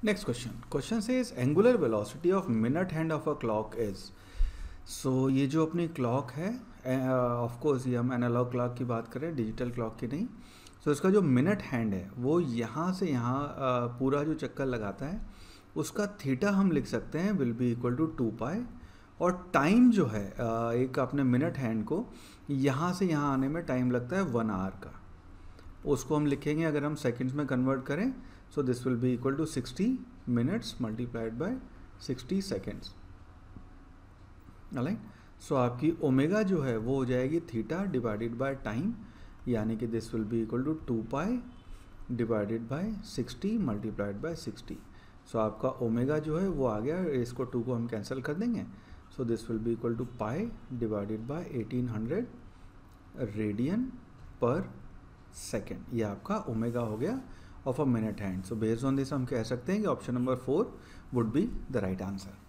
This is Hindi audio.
Next question. Question says angular velocity of minute hand of a clock is. So ये जो अपनी clock है ऑफ uh, कोर्स ये हम एनालॉग क्लॉक की बात करें डिजिटल क्लॉक की नहीं सो so, इसका जो मिनट हैंड है वो यहाँ से यहाँ uh, पूरा जो चक्कर लगाता है उसका थीटा हम लिख सकते हैं will be equal to two pi और टाइम जो है uh, एक अपने मिनट हैंड को यहाँ से यहाँ आने में टाइम लगता है वन आवर का उसको हम लिखेंगे अगर हम सेकेंड्स में कन्वर्ट करें so this will be equal to sixty minutes multiplied by sixty seconds अलाइन सो आपकी ओमेगा जो है वो हो जाएगी थीटा डिवाइडेड बाय टाइम यानी कि this will be equal to two pi divided by sixty multiplied by sixty so आपका ओमेगा जो है वो आ गया इसको टू को हम कैंसिल कर देंगे so this will be equal to pi divided by eighteen hundred radian per second ये आपका ओमेगा हो गया of a minute hand so based on this हम कह सकते हैं कि option number four would be the right answer